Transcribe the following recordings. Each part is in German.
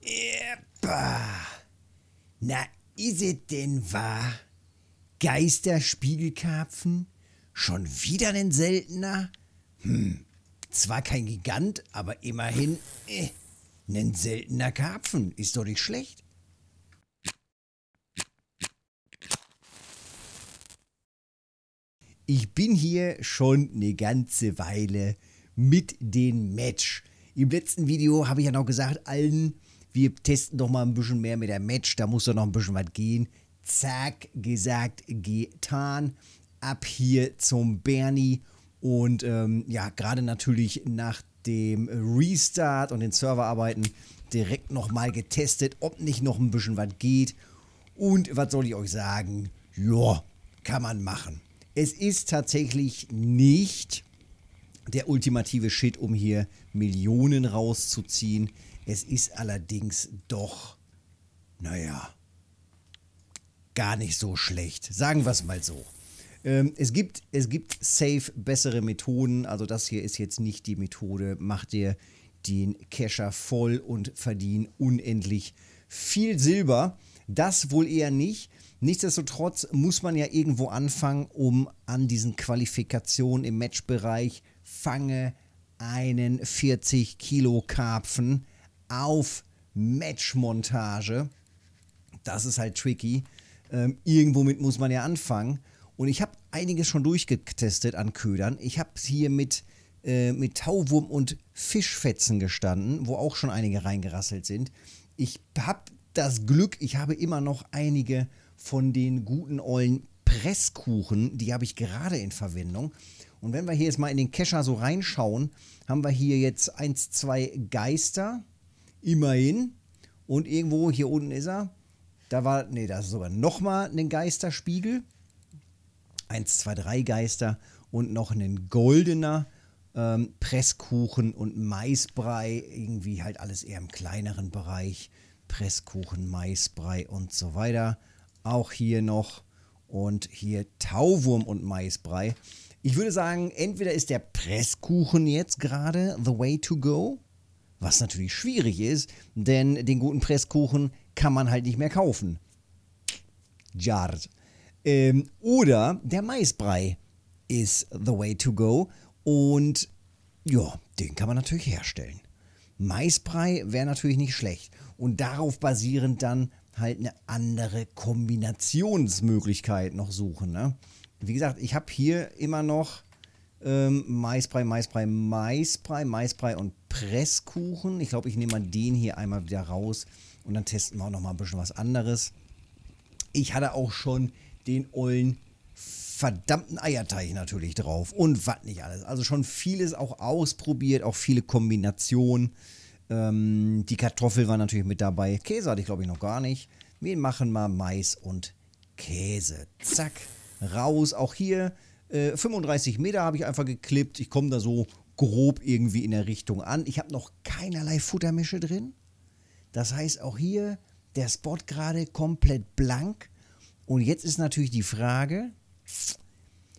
Epa. Na, ist es denn wahr? Geisterspiegelkarpfen? Schon wieder ein seltener? Hm, zwar kein Gigant, aber immerhin äh, ein seltener Karpfen. Ist doch nicht schlecht. Ich bin hier schon eine ganze Weile mit dem Match. Im letzten Video habe ich ja noch gesagt, allen wir testen doch mal ein bisschen mehr mit der Match, da muss doch noch ein bisschen was gehen. Zack, gesagt, getan. Ab hier zum Bernie. Und ähm, ja, gerade natürlich nach dem Restart und den Serverarbeiten direkt nochmal getestet, ob nicht noch ein bisschen was geht. Und was soll ich euch sagen? Ja, kann man machen. Es ist tatsächlich nicht der ultimative Shit, um hier Millionen rauszuziehen. Es ist allerdings doch, naja, gar nicht so schlecht. Sagen wir es mal so. Ähm, es, gibt, es gibt safe bessere Methoden. Also das hier ist jetzt nicht die Methode. Mach dir den Kescher voll und verdien unendlich viel Silber. Das wohl eher nicht. Nichtsdestotrotz muss man ja irgendwo anfangen, um an diesen Qualifikationen im Matchbereich fange einen 40 Kilo Karpfen auf Matchmontage. Das ist halt tricky. Ähm, irgendwomit muss man ja anfangen. Und ich habe einiges schon durchgetestet an Ködern. Ich habe hier mit, äh, mit Tauwurm und Fischfetzen gestanden, wo auch schon einige reingerasselt sind. Ich habe das Glück, ich habe immer noch einige von den guten ollen Presskuchen. Die habe ich gerade in Verwendung. Und wenn wir hier jetzt mal in den Kescher so reinschauen, haben wir hier jetzt 1, 2 Geister. Immerhin. Und irgendwo hier unten ist er. Da war, nee, da ist sogar nochmal ein Geisterspiegel. Eins, zwei, drei Geister und noch ein goldener ähm, Presskuchen und Maisbrei. Irgendwie halt alles eher im kleineren Bereich. Presskuchen, Maisbrei und so weiter. Auch hier noch. Und hier Tauwurm und Maisbrei. Ich würde sagen, entweder ist der Presskuchen jetzt gerade the way to go was natürlich schwierig ist, denn den guten Presskuchen kann man halt nicht mehr kaufen. Jard. Ähm, oder der Maisbrei ist the way to go. Und ja, den kann man natürlich herstellen. Maisbrei wäre natürlich nicht schlecht. Und darauf basierend dann halt eine andere Kombinationsmöglichkeit noch suchen. Ne? Wie gesagt, ich habe hier immer noch ähm, Maisbrei, Maisbrei, Maisbrei, Maisbrei und Presskuchen. Ich glaube, ich nehme mal den hier einmal wieder raus und dann testen wir auch nochmal ein bisschen was anderes. Ich hatte auch schon den ollen verdammten Eierteig natürlich drauf und was nicht alles. Also schon vieles auch ausprobiert, auch viele Kombinationen. Ähm, die Kartoffel war natürlich mit dabei. Käse hatte ich glaube ich noch gar nicht. Wir machen mal Mais und Käse. Zack, raus. Auch hier äh, 35 Meter habe ich einfach geklippt. Ich komme da so grob irgendwie in der Richtung an. Ich habe noch keinerlei Futtermische drin. Das heißt auch hier der Spot gerade komplett blank. Und jetzt ist natürlich die Frage,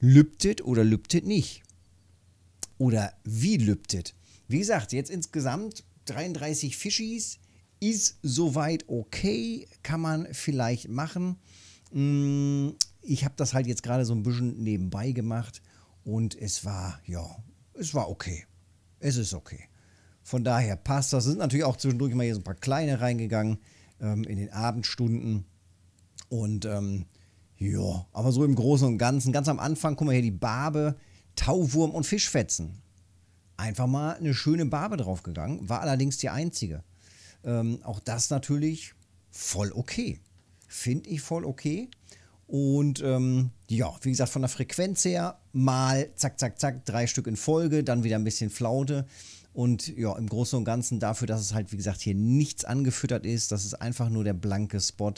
lübtet oder lübtet nicht? Oder wie lübtet? Wie gesagt, jetzt insgesamt 33 Fischis ist soweit okay, kann man vielleicht machen. Mm, ich habe das halt jetzt gerade so ein bisschen nebenbei gemacht und es war ja es war okay. Es ist okay. Von daher passt das. Es sind natürlich auch zwischendurch mal hier so ein paar kleine reingegangen ähm, in den Abendstunden. Und ähm, ja, aber so im Großen und Ganzen. Ganz am Anfang, guck mal hier, die Barbe, Tauwurm und Fischfetzen. Einfach mal eine schöne Barbe draufgegangen. War allerdings die einzige. Ähm, auch das natürlich voll okay. Finde ich voll okay. Und ähm, ja, wie gesagt, von der Frequenz her mal zack, zack, zack, drei Stück in Folge, dann wieder ein bisschen Flaute. Und ja, im Großen und Ganzen dafür, dass es halt, wie gesagt, hier nichts angefüttert ist, das ist einfach nur der blanke Spot,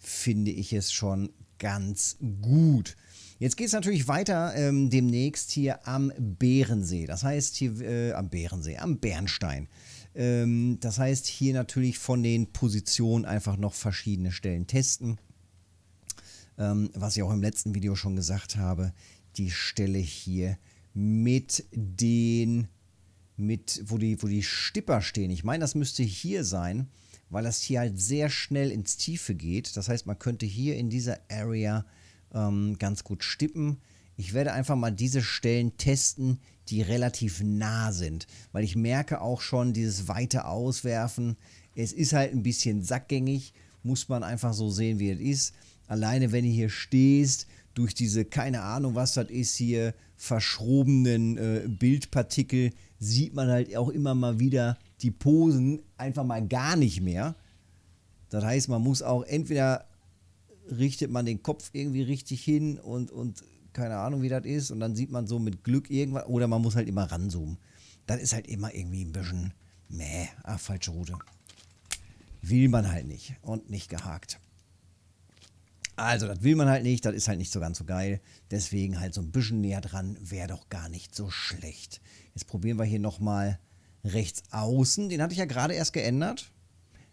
finde ich es schon ganz gut. Jetzt geht es natürlich weiter ähm, demnächst hier am Bärensee. Das heißt hier äh, am Bärensee, am Bernstein. Ähm, das heißt hier natürlich von den Positionen einfach noch verschiedene Stellen testen ähm, was ich auch im letzten Video schon gesagt habe, die Stelle hier mit den, mit, wo die, wo die Stipper stehen. Ich meine, das müsste hier sein, weil das hier halt sehr schnell ins Tiefe geht. Das heißt, man könnte hier in dieser Area ähm, ganz gut stippen. Ich werde einfach mal diese Stellen testen, die relativ nah sind, weil ich merke auch schon dieses weite Auswerfen. Es ist halt ein bisschen sackgängig, muss man einfach so sehen, wie es ist alleine wenn du hier stehst, durch diese, keine Ahnung, was das ist hier, verschrobenen äh, Bildpartikel, sieht man halt auch immer mal wieder die Posen einfach mal gar nicht mehr. Das heißt, man muss auch entweder richtet man den Kopf irgendwie richtig hin und, und keine Ahnung, wie das ist, und dann sieht man so mit Glück irgendwas, oder man muss halt immer ranzoomen. Das ist halt immer irgendwie ein bisschen, meh, ach, falsche Route. Will man halt nicht und nicht gehakt. Also, das will man halt nicht, das ist halt nicht so ganz so geil. Deswegen halt so ein bisschen näher dran wäre doch gar nicht so schlecht. Jetzt probieren wir hier nochmal rechts außen. Den hatte ich ja gerade erst geändert.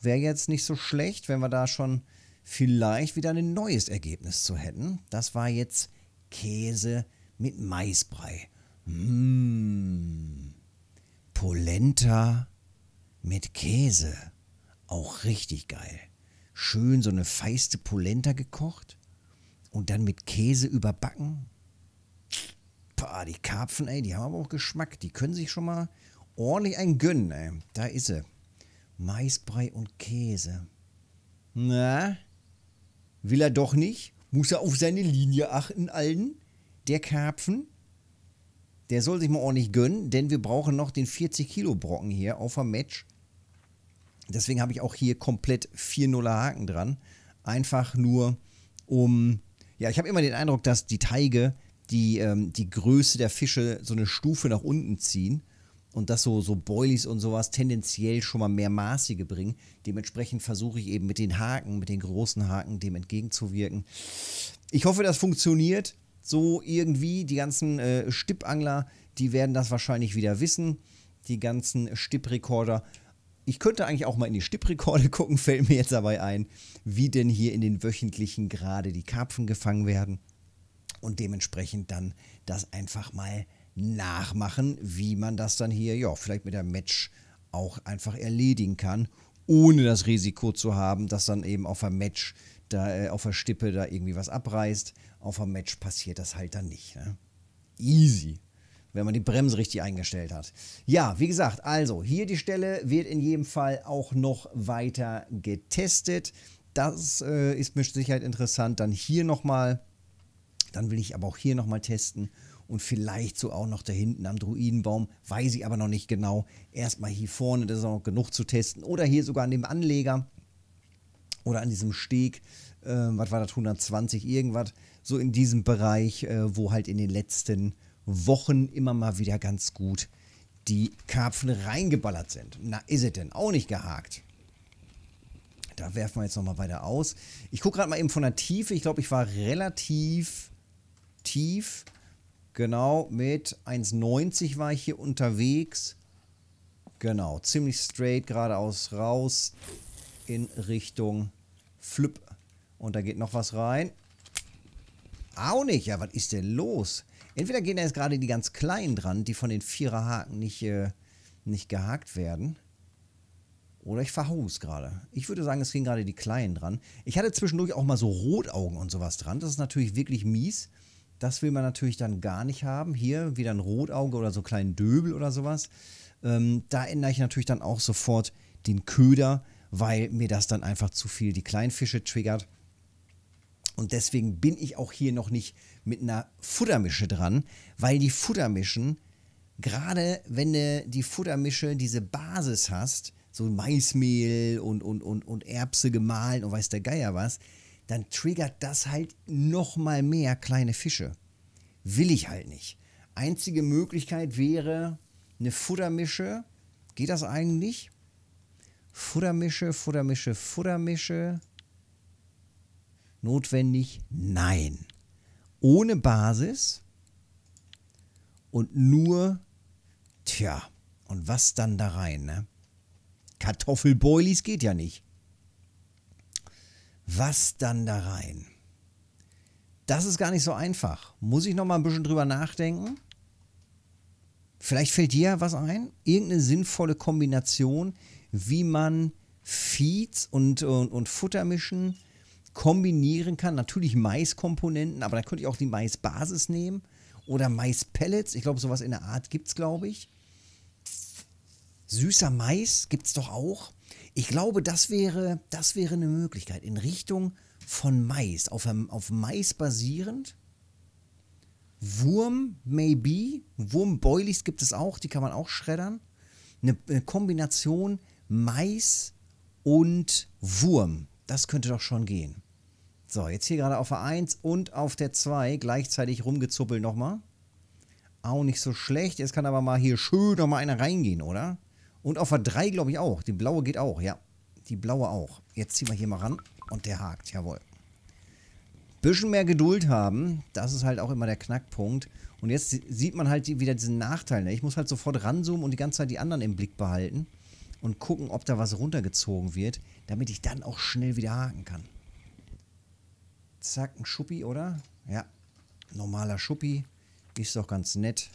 Wäre jetzt nicht so schlecht, wenn wir da schon vielleicht wieder ein neues Ergebnis zu hätten. Das war jetzt Käse mit Maisbrei. Mmh. Polenta mit Käse. Auch richtig geil schön so eine feiste Polenta gekocht und dann mit Käse überbacken. Pah, die Karpfen, ey, die haben aber auch Geschmack. Die können sich schon mal ordentlich einen gönnen, ey. Da ist sie. Maisbrei und Käse. Na? Will er doch nicht? Muss er auf seine Linie achten, allen? Der Karpfen? Der soll sich mal ordentlich gönnen, denn wir brauchen noch den 40-Kilo-Brocken hier auf dem Match. Deswegen habe ich auch hier komplett 4-0er Haken dran. Einfach nur um, ja, ich habe immer den Eindruck, dass die Teige die, ähm, die Größe der Fische so eine Stufe nach unten ziehen und dass so, so Boilies und sowas tendenziell schon mal mehr Maßige bringen. Dementsprechend versuche ich eben mit den Haken, mit den großen Haken dem entgegenzuwirken. Ich hoffe, das funktioniert so irgendwie. Die ganzen äh, Stippangler, die werden das wahrscheinlich wieder wissen. Die ganzen Stipprekorder. Ich könnte eigentlich auch mal in die Stipprekorde gucken, fällt mir jetzt dabei ein, wie denn hier in den wöchentlichen gerade die Karpfen gefangen werden. Und dementsprechend dann das einfach mal nachmachen, wie man das dann hier, ja, vielleicht mit der Match auch einfach erledigen kann, ohne das Risiko zu haben, dass dann eben auf der Match, da, äh, auf der Stippe da irgendwie was abreißt. Auf der Match passiert das halt dann nicht. Ne? Easy wenn man die Bremse richtig eingestellt hat. Ja, wie gesagt, also hier die Stelle wird in jedem Fall auch noch weiter getestet. Das äh, ist mit Sicherheit interessant. Dann hier nochmal, dann will ich aber auch hier nochmal testen und vielleicht so auch noch da hinten am Druidenbaum, weiß ich aber noch nicht genau. Erstmal hier vorne, das ist auch noch genug zu testen. Oder hier sogar an dem Anleger oder an diesem Steg, äh, was war das, 120 irgendwas, so in diesem Bereich, äh, wo halt in den letzten Wochen immer mal wieder ganz gut die Karpfen reingeballert sind. Na, ist es denn auch nicht gehakt? Da werfen wir jetzt nochmal weiter aus. Ich gucke gerade mal eben von der Tiefe. Ich glaube, ich war relativ tief. Genau, mit 1,90 war ich hier unterwegs. Genau, ziemlich straight geradeaus raus in Richtung Flip. Und da geht noch was rein. Auch nicht. Ja, was ist denn los? Entweder gehen da jetzt gerade die ganz kleinen dran, die von den Viererhaken nicht, äh, nicht gehakt werden. Oder ich verhaus gerade. Ich würde sagen, es gehen gerade die Kleinen dran. Ich hatte zwischendurch auch mal so Rotaugen und sowas dran. Das ist natürlich wirklich mies. Das will man natürlich dann gar nicht haben. Hier wieder ein Rotauge oder so einen kleinen Döbel oder sowas. Ähm, da ändere ich natürlich dann auch sofort den Köder, weil mir das dann einfach zu viel die Kleinfische triggert. Und deswegen bin ich auch hier noch nicht mit einer Futtermische dran, weil die Futtermischen, gerade wenn du die Futtermische, diese Basis hast, so Maismehl und, und, und, und Erbse gemahlen und weiß der Geier was, dann triggert das halt nochmal mehr kleine Fische. Will ich halt nicht. Einzige Möglichkeit wäre eine Futtermische. Geht das eigentlich? Futtermische, Futtermische, Futtermische. Notwendig? Nein ohne Basis und nur, tja, und was dann da rein, ne? Kartoffelboilies geht ja nicht. Was dann da rein? Das ist gar nicht so einfach. Muss ich nochmal ein bisschen drüber nachdenken? Vielleicht fällt dir ja was ein, irgendeine sinnvolle Kombination, wie man Feeds und, und, und Futter mischen kombinieren kann. Natürlich Maiskomponenten, aber da könnte ich auch die Maisbasis nehmen oder Maispellets. Ich glaube, sowas in der Art gibt es, glaube ich. Süßer Mais gibt es doch auch. Ich glaube, das wäre, das wäre eine Möglichkeit in Richtung von Mais, auf, auf Mais basierend. Wurm, maybe. Wurmboilies gibt es auch, die kann man auch schreddern. Eine, eine Kombination Mais und Wurm. Das könnte doch schon gehen. So, jetzt hier gerade auf der 1 und auf der 2 gleichzeitig rumgezuppelt nochmal. Auch nicht so schlecht. Jetzt kann aber mal hier schön nochmal einer reingehen, oder? Und auf der 3 glaube ich auch. Die blaue geht auch, ja. Die blaue auch. Jetzt ziehen wir hier mal ran und der hakt, jawohl. Bisschen mehr Geduld haben, das ist halt auch immer der Knackpunkt. Und jetzt sieht man halt wieder diesen Nachteil. Ne? Ich muss halt sofort ranzoomen und die ganze Zeit die anderen im Blick behalten und gucken, ob da was runtergezogen wird, damit ich dann auch schnell wieder haken kann. Zack, ein Schuppi, oder? Ja, normaler Schuppi. Ist doch ganz nett.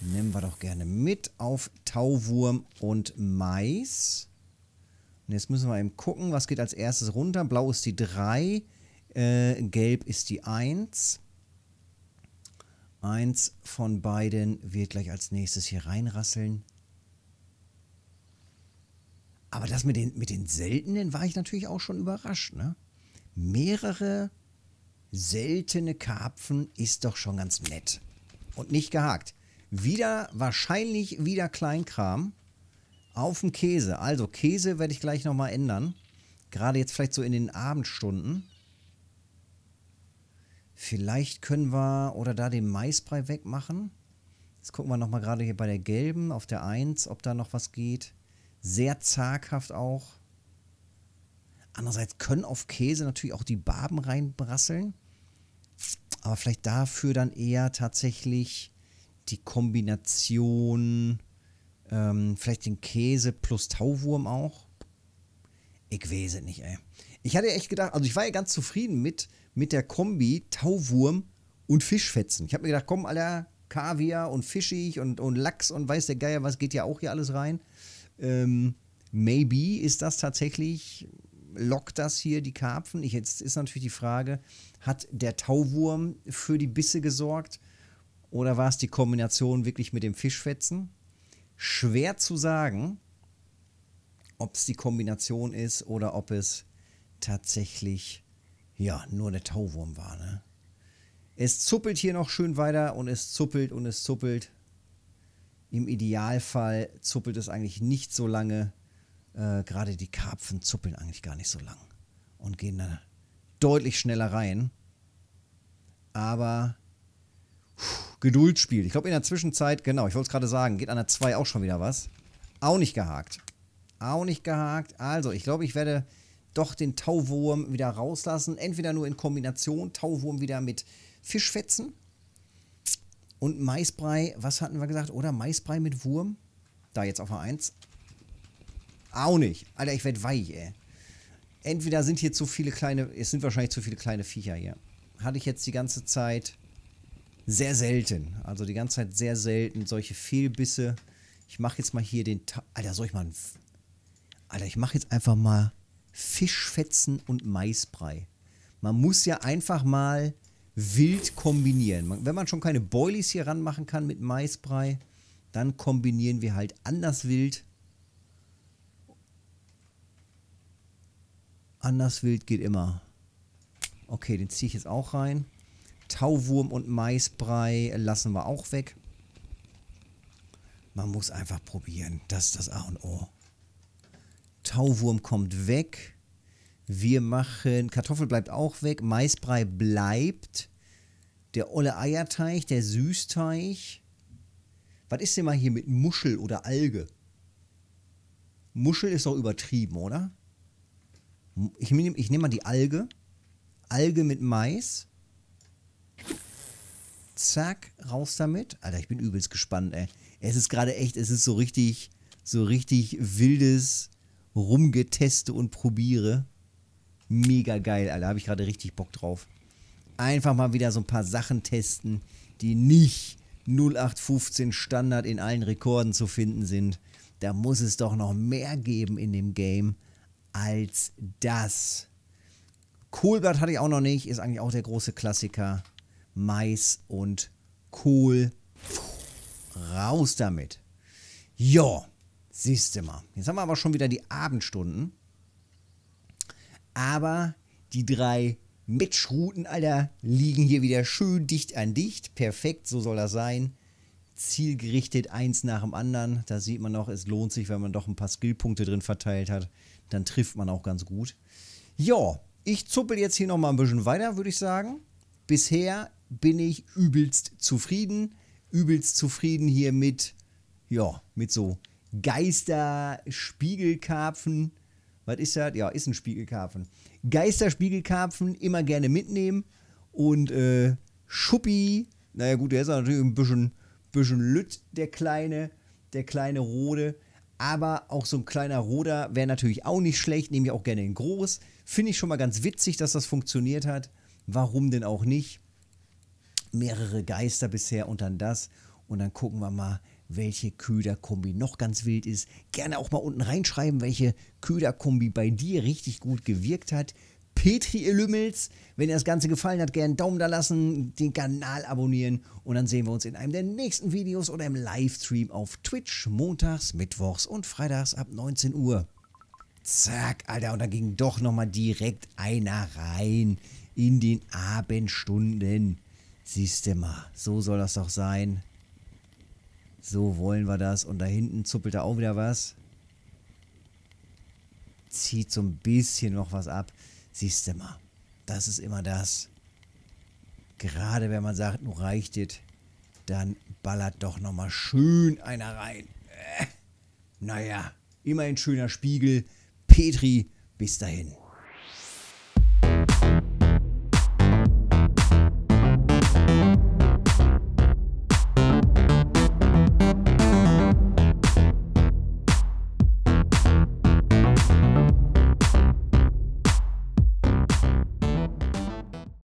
Nehmen wir doch gerne mit auf Tauwurm und Mais. Und jetzt müssen wir eben gucken, was geht als erstes runter. Blau ist die 3, äh, gelb ist die 1. Eins von beiden wird gleich als nächstes hier reinrasseln. Aber das mit den, mit den seltenen war ich natürlich auch schon überrascht. Ne? Mehrere seltene Karpfen ist doch schon ganz nett. Und nicht gehakt. Wieder, wahrscheinlich wieder Kleinkram auf dem Käse. Also Käse werde ich gleich nochmal ändern. Gerade jetzt vielleicht so in den Abendstunden. Vielleicht können wir oder da den Maisbrei wegmachen. Jetzt gucken wir nochmal gerade hier bei der gelben auf der 1, ob da noch was geht sehr zaghaft auch. Andererseits können auf Käse natürlich auch die Barben reinbrasseln. Aber vielleicht dafür dann eher tatsächlich die Kombination, ähm, vielleicht den Käse plus Tauwurm auch. Ich weiß es nicht, ey. Ich hatte echt gedacht, also ich war ja ganz zufrieden mit, mit der Kombi Tauwurm und Fischfetzen. Ich habe mir gedacht, komm, aller Kaviar und Fischig und, und Lachs und weiß der Geier, was geht ja auch hier alles rein. Ähm, maybe ist das tatsächlich, lockt das hier die Karpfen? Ich, jetzt ist natürlich die Frage, hat der Tauwurm für die Bisse gesorgt oder war es die Kombination wirklich mit dem Fischfetzen? Schwer zu sagen, ob es die Kombination ist oder ob es tatsächlich ja nur der Tauwurm war. Ne? Es zuppelt hier noch schön weiter und es zuppelt und es zuppelt. Im Idealfall zuppelt es eigentlich nicht so lange. Äh, Gerade die Karpfen zuppeln eigentlich gar nicht so lang und gehen dann deutlich schneller rein. Aber pff, Geduld spielt. Ich glaube, in der Zwischenzeit, genau, ich wollte es gerade sagen, geht an der 2 auch schon wieder was. Auch nicht gehakt. Auch nicht gehakt. Also, ich glaube, ich werde doch den Tauwurm wieder rauslassen. Entweder nur in Kombination Tauwurm wieder mit Fischfetzen und Maisbrei, was hatten wir gesagt? Oder Maisbrei mit Wurm? Da jetzt auf A1. Auch nicht. Alter, ich werde weich, ey. Entweder sind hier zu viele kleine, es sind wahrscheinlich zu viele kleine Viecher hier. Hatte ich jetzt die ganze Zeit sehr selten. Also die ganze Zeit sehr selten solche Fehlbisse. Ich mache jetzt mal hier den, Ta Alter, soll ich mal Alter, ich mache jetzt einfach mal Fischfetzen und Maisbrei. Man muss ja einfach mal wild kombinieren. Wenn man schon keine Boilies hier ranmachen kann mit Maisbrei, dann kombinieren wir halt anders wild. Anders wild geht immer. Okay, den ziehe ich jetzt auch rein. Tauwurm und Maisbrei lassen wir auch weg. Man muss einfach probieren. Das ist das A und O. Tauwurm kommt weg. Wir machen, Kartoffel bleibt auch weg, Maisbrei bleibt, der olle Eierteich, der Süßteich. Was ist denn mal hier mit Muschel oder Alge? Muschel ist doch übertrieben, oder? Ich nehme ich nehm mal die Alge. Alge mit Mais. Zack, raus damit. Alter, ich bin übelst gespannt, ey. Es ist gerade echt, es ist so richtig, so richtig wildes Rumgeteste und Probiere mega geil, Alter. Habe ich gerade richtig Bock drauf. Einfach mal wieder so ein paar Sachen testen, die nicht 0815 Standard in allen Rekorden zu finden sind. Da muss es doch noch mehr geben in dem Game als das. Kohlblatt hatte ich auch noch nicht, ist eigentlich auch der große Klassiker. Mais und Kohl. Raus damit. Jo, du mal. Jetzt haben wir aber schon wieder die Abendstunden. Aber die drei Mitschruten, Alter, liegen hier wieder schön dicht an dicht. Perfekt, so soll das sein. Zielgerichtet eins nach dem anderen. Da sieht man noch, es lohnt sich, wenn man doch ein paar Skillpunkte drin verteilt hat. Dann trifft man auch ganz gut. Ja, ich zuppel jetzt hier nochmal ein bisschen weiter, würde ich sagen. Bisher bin ich übelst zufrieden. Übelst zufrieden hier mit, ja, mit so Geister, Spiegelkarpfen, was ist das? Ja, ist ein Spiegelkarpfen. Geisterspiegelkarpfen immer gerne mitnehmen. Und äh, Schuppi, naja gut, der ist natürlich ein bisschen, bisschen lütt, der kleine, der kleine Rode. Aber auch so ein kleiner Roder wäre natürlich auch nicht schlecht, nehme ich auch gerne in groß. Finde ich schon mal ganz witzig, dass das funktioniert hat. Warum denn auch nicht? Mehrere Geister bisher und dann das. Und dann gucken wir mal, welche Köderkombi noch ganz wild ist. Gerne auch mal unten reinschreiben, welche Köderkombi bei dir richtig gut gewirkt hat. Petri Lümmels, wenn dir das Ganze gefallen hat, gerne einen Daumen da lassen, den Kanal abonnieren und dann sehen wir uns in einem der nächsten Videos oder im Livestream auf Twitch montags, mittwochs und freitags ab 19 Uhr. Zack, Alter, und dann ging doch nochmal direkt einer rein in den Abendstunden. Siehst du mal, so soll das doch sein. So wollen wir das. Und da hinten zuppelt da auch wieder was. Zieht so ein bisschen noch was ab. Siehst du mal. Das ist immer das. Gerade wenn man sagt, nur reicht es, dann ballert doch nochmal schön einer rein. Äh, naja, immerhin schöner Spiegel. Petri, bis dahin.